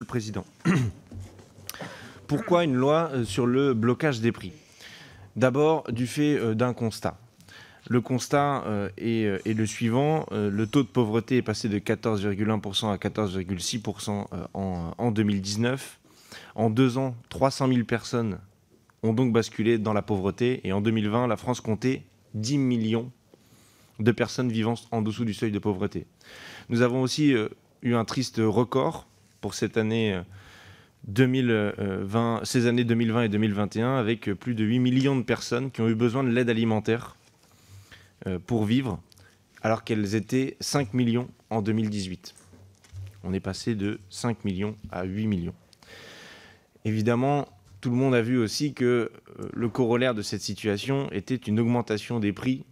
Monsieur le Président. Pourquoi une loi euh, sur le blocage des prix D'abord, du fait euh, d'un constat. Le constat euh, est, le suivant. le taux de pauvreté est passé de 14,1% à 14,6% en, 2019. En deux ans, 300 000 personnes ont donc basculé dans la pauvreté. Et en 2020, la France comptait 10 millions de personnes vivant en dessous du seuil de pauvreté. Nous avons aussi eu un triste record pour cette année 2020, euh, euh, ces années 2020 et 2021, avec euh, plus de 8 millions de personnes qui ont eu besoin de l'aide alimentaire pour vivre, alors qu'elles étaient 5 millions en 2018. On est passé de 5 millions à 8 millions. Évidemment, tout le monde a vu aussi que le corollaire de cette situation était une augmentation des prix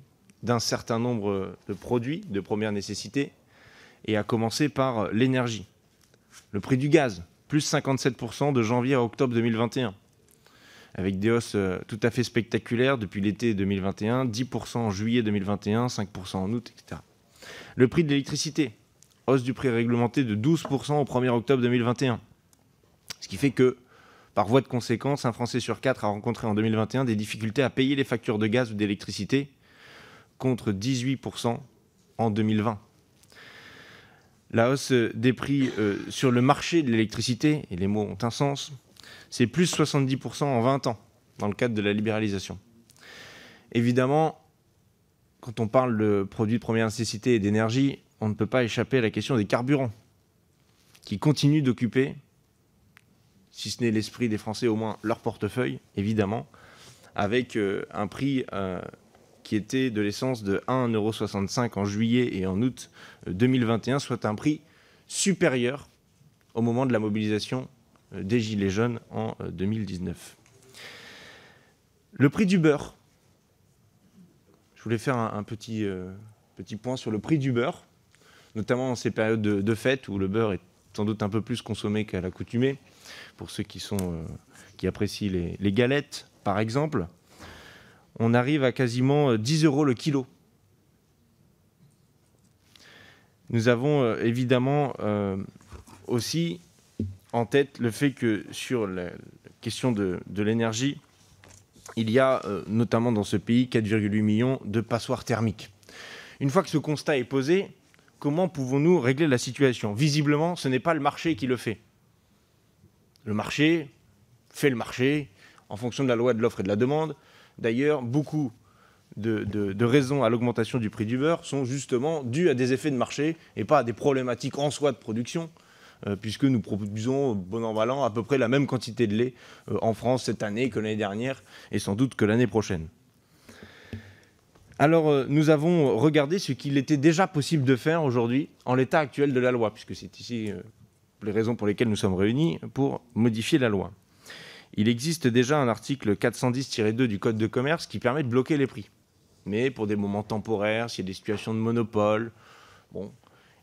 d'un certain nombre de produits de première nécessité, et à commencer par l'énergie. Le prix du gaz, plus 57% de janvier à octobre 2021, avec des hausses euh, tout à fait spectaculaires depuis l'été 2021, 10% en juillet 2021, 5% en août, etc. Le prix de l'électricité, hausse du prix réglementé de 12% au 1er octobre 2021. Ce qui fait que, par voie de conséquence, un Français sur quatre a rencontré en 2021 des difficultés à payer les factures de gaz ou d'électricité, contre 18% en 2020. La hausse des prix euh, sur le marché de l'électricité, et les mots ont un sens, c'est plus 70% en 20 ans dans le cadre de la libéralisation. Évidemment, quand on parle de produits de première nécessité et d'énergie, on ne peut pas échapper à la question des carburants, qui continuent d'occuper, si ce n'est l'esprit des Français, au moins leur portefeuille, évidemment, avec euh, un prix euh, qui était de l'essence de 1,65€ en juillet et en août 2021, euh, soit un prix supérieur au moment de la mobilisation euh, des Gilets jaunes en 2019. Euh, le prix du beurre. Je voulais faire un, petit, petit point sur le prix du beurre, notamment en ces périodes de, fête où le beurre est sans doute un peu plus consommé qu'à l'accoutumée, pour ceux qui, sont, qui apprécient les, galettes, par exemple on arrive à quasiment 10 euh, euros le kilo. Nous avons euh, évidemment euh, aussi en tête le fait que sur la question de, l'énergie, il y a notamment dans ce pays 4,8 millions de passoires thermiques. Une fois que ce constat est posé, comment pouvons-nous régler la situation Visiblement, ce n'est pas le marché qui le fait. Le marché fait le marché en fonction de la loi de l'offre et de la demande. D'ailleurs, beaucoup de, raisons à l'augmentation du prix du beurre sont justement dues à des effets de marché et pas à des problématiques en soi de production euh, puisque nous produisons, bon en valant à peu près la même quantité de lait euh, en France cette année que l'année dernière, et sans doute que l'année prochaine. Alors, euh, nous avons regardé ce qu'il était déjà possible de faire aujourd'hui en l'état actuel de la loi, puisque c'est ici les raisons pour lesquelles nous sommes réunis pour modifier la loi il existe déjà un article 410-2 du Code de commerce qui permet de bloquer les prix. Mais pour des moments temporaires, s'il y a des situations de monopole. Bon.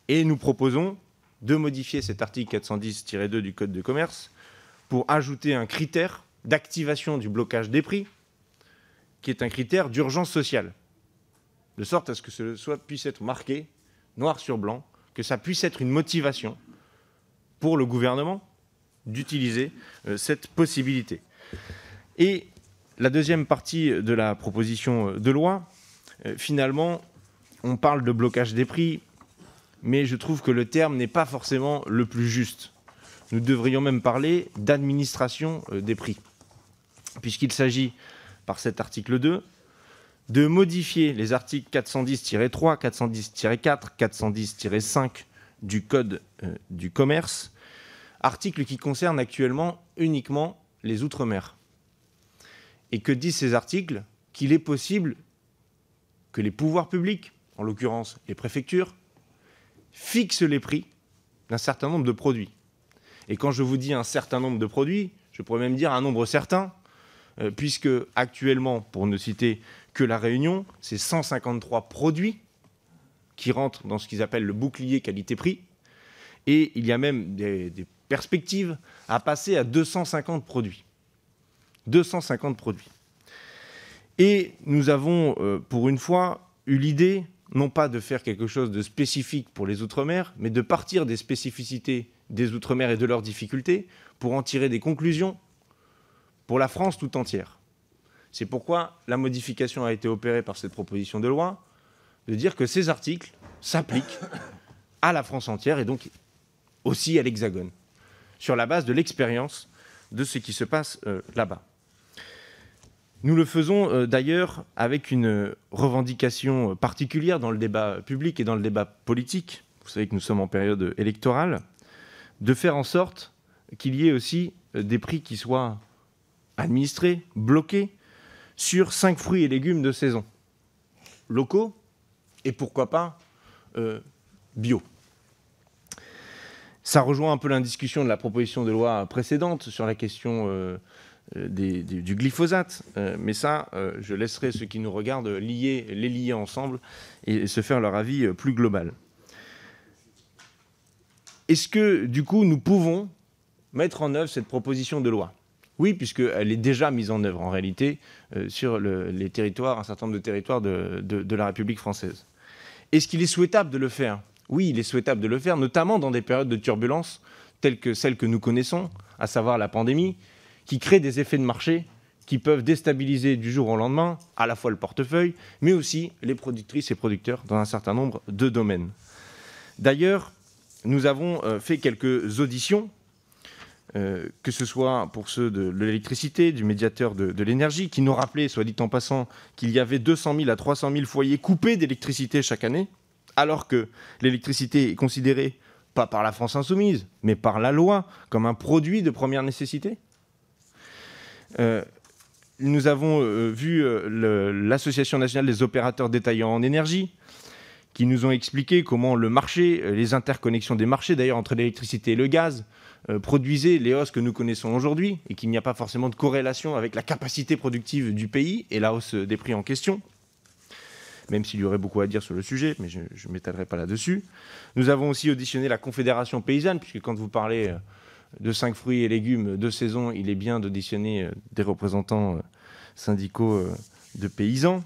Et nous proposons de modifier cet article 410-2 du Code de commerce pour ajouter un critère d'activation du blocage des prix, qui est un critère d'urgence sociale, de sorte à ce que ce soit, puisse être marqué, noir sur blanc, que ça puisse être une motivation pour le gouvernement d'utiliser euh, cette possibilité. Et la deuxième partie de la proposition euh, de loi, euh, finalement, on parle de blocage des prix, mais je trouve que le terme n'est pas forcément le plus juste. Nous devrions même parler d'administration des prix, puisqu'il s'agit, par cet article 2, de modifier les articles 410-3, 410-4, 410-5 du Code du commerce articles qui concernent actuellement uniquement les Outre-mer. Et que disent ces articles Qu'il est possible que les pouvoirs publics, en l'occurrence les préfectures, fixent les prix d'un certain nombre de produits. Et quand je vous dis un certain nombre de produits, je pourrais même dire un nombre certain, euh, puisque actuellement, pour ne citer que la Réunion, c'est 153 produits qui rentrent dans ce qu'ils appellent le bouclier qualité-prix. Et il y a même des Perspective à passer à 250 produits. 250 produits. Et nous avons, euh, pour une fois, eu l'idée, non pas de faire quelque chose de spécifique pour les Outre-mer, mais de partir des spécificités des Outre-mer et de leurs difficultés pour en tirer des conclusions pour la France tout entière. C'est pourquoi la modification a été opérée par cette proposition de loi, de dire que ces articles s'appliquent à la France entière et donc aussi à l'Hexagone sur la base de l'expérience de ce qui se passe euh, là-bas. Nous le faisons euh, d'ailleurs avec une euh, revendication particulière dans le débat public et dans le débat politique, vous savez que nous sommes en période électorale, de faire en sorte qu'il y ait aussi des prix qui soient administrés, bloqués, sur cinq fruits et légumes de saison, locaux et pourquoi pas bio. Ça rejoint un peu l'indiscussion de la proposition de loi précédente sur la question euh, euh, du glyphosate. Euh, mais ça, je laisserai ceux qui nous regardent lier, les lier ensemble et, se faire leur avis plus global. Est-ce que, du coup, nous pouvons mettre en œuvre cette proposition de loi oui, puisqu'elle est déjà mise en œuvre en réalité sur les territoires, un certain nombre de territoires de la République française. Est-ce qu'il est souhaitable de le faire oui, il est souhaitable de le faire, notamment dans des périodes de turbulence telles que celles que nous connaissons, à savoir la pandémie, qui crée des effets de marché qui peuvent déstabiliser du jour au lendemain à la fois le portefeuille, mais aussi les productrices et producteurs dans un certain nombre de domaines. D'ailleurs, nous avons euh, fait quelques auditions, euh, que ce soit pour ceux de, l'électricité, du médiateur de, l'énergie, qui nous rappelait, soit dit en passant, qu'il y avait 200 000 à 300 000 foyers coupés d'électricité chaque année, alors que l'électricité est considérée, pas par la France insoumise, mais par la loi, comme un produit de première nécessité euh, Nous avons euh, vu euh, l'Association nationale des opérateurs détaillants en énergie, qui nous ont expliqué comment le marché, les interconnexions des marchés, d'ailleurs entre l'électricité et le gaz, produisaient les hausses que nous connaissons aujourd'hui, et qu'il n'y a pas forcément de corrélation avec la capacité productive du pays et la hausse des prix en question même s'il y aurait beaucoup à dire sur le sujet, mais je ne m'étalerai pas là-dessus. Nous avons aussi auditionné la Confédération paysanne, puisque quand vous parlez euh, de cinq fruits et légumes de saison, il est bien d'auditionner euh, des représentants euh, syndicaux de paysans.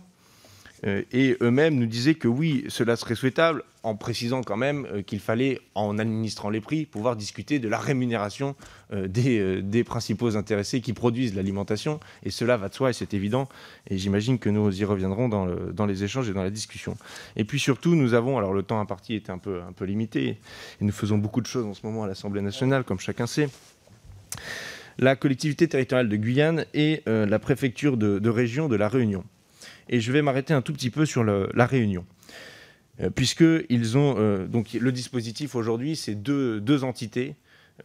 Euh, et eux-mêmes nous disaient que oui, cela serait souhaitable, en précisant quand même euh, qu'il fallait, en administrant les prix, pouvoir discuter de la rémunération euh, des, principaux intéressés qui produisent l'alimentation. Et cela va de soi, et c'est évident. Et j'imagine que nous y reviendrons dans, les échanges et dans la discussion. Et puis surtout, nous avons, alors le temps imparti était un peu, un peu limité, et nous faisons beaucoup de choses en ce moment à l'Assemblée nationale, comme chacun sait la collectivité territoriale de Guyane et la préfecture de, région de La Réunion. Et je vais m'arrêter un tout petit peu sur la Réunion. Euh, puisque ils ont euh, donc le dispositif aujourd'hui, c'est deux, entités.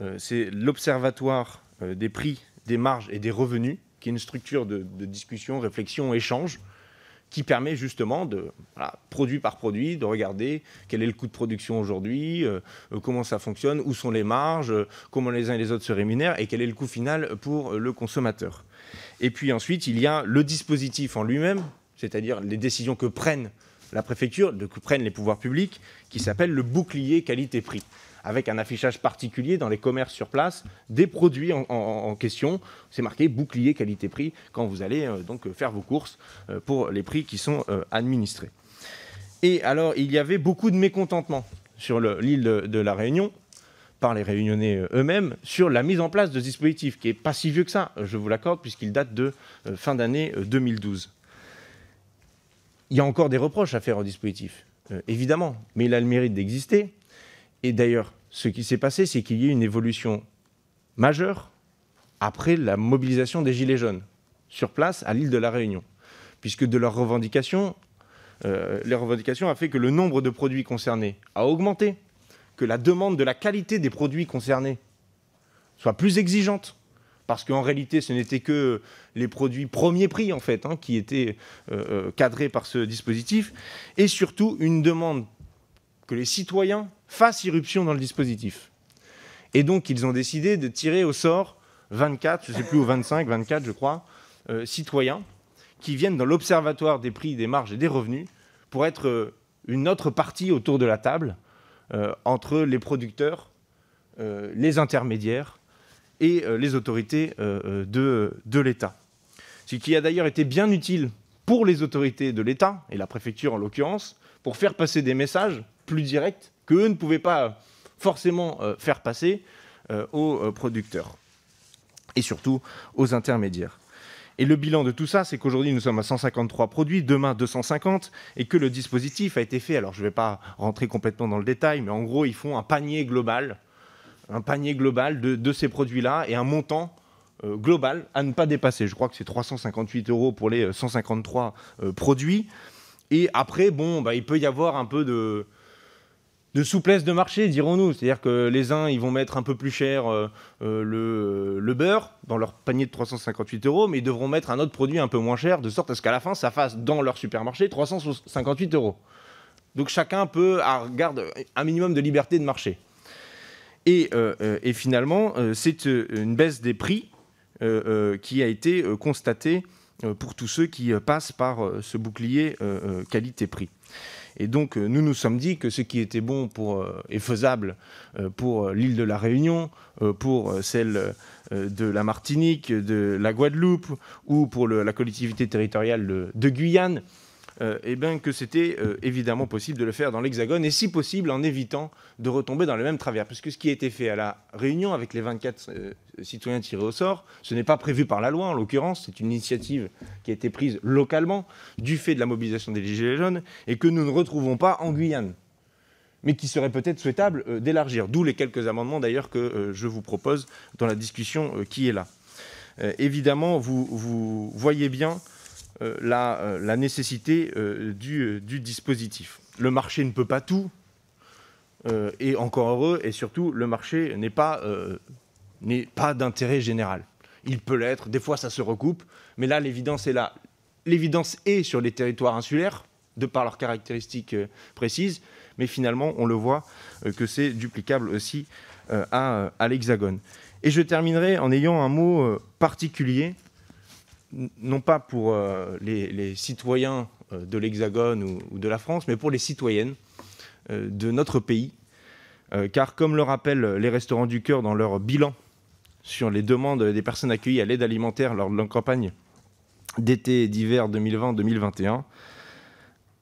Euh, c'est l'Observatoire des prix, des marges et des revenus, qui est une structure de, discussion, réflexion, échange, qui permet justement de, produit par produit, de regarder quel est le coût de production aujourd'hui, comment ça fonctionne, où sont les marges, comment les uns et les autres se rémunèrent et quel est le coût final pour le consommateur. Et puis ensuite, il y a le dispositif en lui-même c'est-à-dire les décisions que prennent la préfecture, que prennent les pouvoirs publics, qui s'appelle le bouclier qualité-prix, avec un affichage particulier dans les commerces sur place des produits en, question. C'est marqué bouclier qualité-prix quand vous allez euh, donc euh, faire vos courses euh, pour les prix qui sont administrés. Et alors, il y avait beaucoup de mécontentement sur l'île de, de, la Réunion par les réunionnais eux-mêmes sur la mise en place de ce dispositif qui n'est pas si vieux que ça, je vous l'accorde, puisqu'il date de fin d'année 2012 il y a encore des reproches à faire au dispositif, euh, évidemment, mais il a le mérite d'exister. Et d'ailleurs, ce qui s'est passé, c'est qu'il y a eu une évolution majeure après la mobilisation des Gilets jaunes sur place à l'île de la Réunion, puisque de leurs revendications, euh, les revendications a fait que le nombre de produits concernés a augmenté, que la demande de la qualité des produits concernés soit plus exigeante parce qu'en réalité, ce n'était que les produits premiers prix, en fait, hein, qui étaient euh, euh, cadrés par ce dispositif, et surtout une demande que les citoyens fassent irruption dans le dispositif. Et donc, ils ont décidé de tirer au sort 24, je ne sais plus, où, 25, 24, je crois, euh, citoyens qui viennent dans l'Observatoire des prix, des marges et des revenus pour être une autre partie autour de la table entre les producteurs, les intermédiaires et euh, les autorités euh, euh, de, l'État. Ce qui a d'ailleurs été bien utile pour les autorités de l'État, et la préfecture en l'occurrence, pour faire passer des messages plus directs qu'eux ne pouvaient pas forcément faire passer aux producteurs et surtout aux intermédiaires. Et le bilan de tout ça, c'est qu'aujourd'hui nous sommes à 153 produits, demain 250, et que le dispositif a été fait, alors je ne vais pas rentrer complètement dans le détail, mais en gros ils font un panier global un panier global de, ces produits-là et un montant euh, global à ne pas dépasser. Je crois que c'est 358 euros pour les 153 euh, euh, produits. Et après, bon, bah, il peut y avoir un peu de, souplesse de marché, dirons-nous. C'est-à-dire que les uns, ils vont mettre un peu plus cher le, beurre dans leur panier de 358 euros, mais ils devront mettre un autre produit un peu moins cher, de sorte à ce qu'à la fin, ça fasse dans leur supermarché 358 euros. Donc chacun peut, garde un minimum de liberté de marché. Euh, euh, et, finalement, euh, c'est une baisse des prix qui a été constatée pour tous ceux qui passent par ce bouclier qualité-prix. Et donc, nous nous sommes dit que ce qui était bon pour, et faisable pour l'île de la Réunion, pour celle de la Martinique, de la Guadeloupe ou pour la collectivité territoriale de Guyane, euh, eh que c'était euh, évidemment possible de le faire dans l'Hexagone, et si possible en évitant de retomber dans le même travers. Parce que ce qui a été fait à la réunion avec les 24 euh, citoyens tirés au sort, ce n'est pas prévu par la loi en l'occurrence, c'est une initiative qui a été prise localement du fait de la mobilisation des Gilets jaunes, et que nous ne retrouvons pas en Guyane mais qui serait peut-être souhaitable d'élargir, d'où les quelques amendements d'ailleurs que je vous propose dans la discussion qui est là. évidemment, vous, vous voyez bien euh, euh, la, nécessité euh, du, dispositif. Le marché ne peut pas tout, et encore heureux, et surtout, le marché n'est pas, pas d'intérêt général. Il peut l'être, des fois ça se recoupe, mais là, l'évidence est là. L'évidence est sur les territoires insulaires, de par leurs caractéristiques précises, mais finalement, on le voit que c'est duplicable aussi à, à l'hexagone. Et je terminerai en ayant un mot particulier non pas pour euh, les, citoyens euh, de l'Hexagone ou, de la France, mais pour les citoyennes euh, de notre pays. car comme le rappellent les restaurants du cœur dans leur bilan sur les demandes des personnes accueillies à l'aide alimentaire lors de la campagne d'été et d'hiver 2020-2021,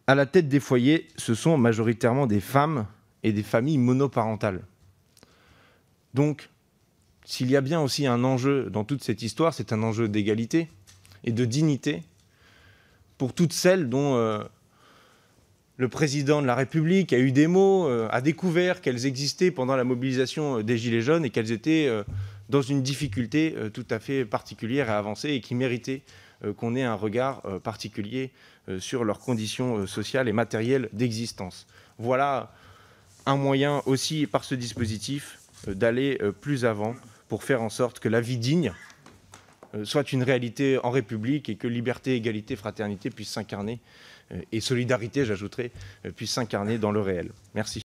à la tête des foyers, ce sont majoritairement des femmes et des familles monoparentales. Donc, s'il y a bien aussi un enjeu dans toute cette histoire, c'est un enjeu d'égalité, et de dignité pour toutes celles dont euh, le président de la République a eu des mots, euh, a découvert qu'elles existaient pendant la mobilisation euh, des Gilets jaunes et qu'elles étaient dans une difficulté tout à fait particulière à avancer et qui méritait qu'on ait un regard particulier sur leurs conditions sociales et matérielles d'existence. Voilà un moyen aussi par ce dispositif d'aller plus avant pour faire en sorte que la vie digne euh, soit une réalité en République et que liberté, égalité, fraternité puissent s'incarner, euh, et solidarité, j'ajouterai, euh, puissent s'incarner dans le réel. Merci.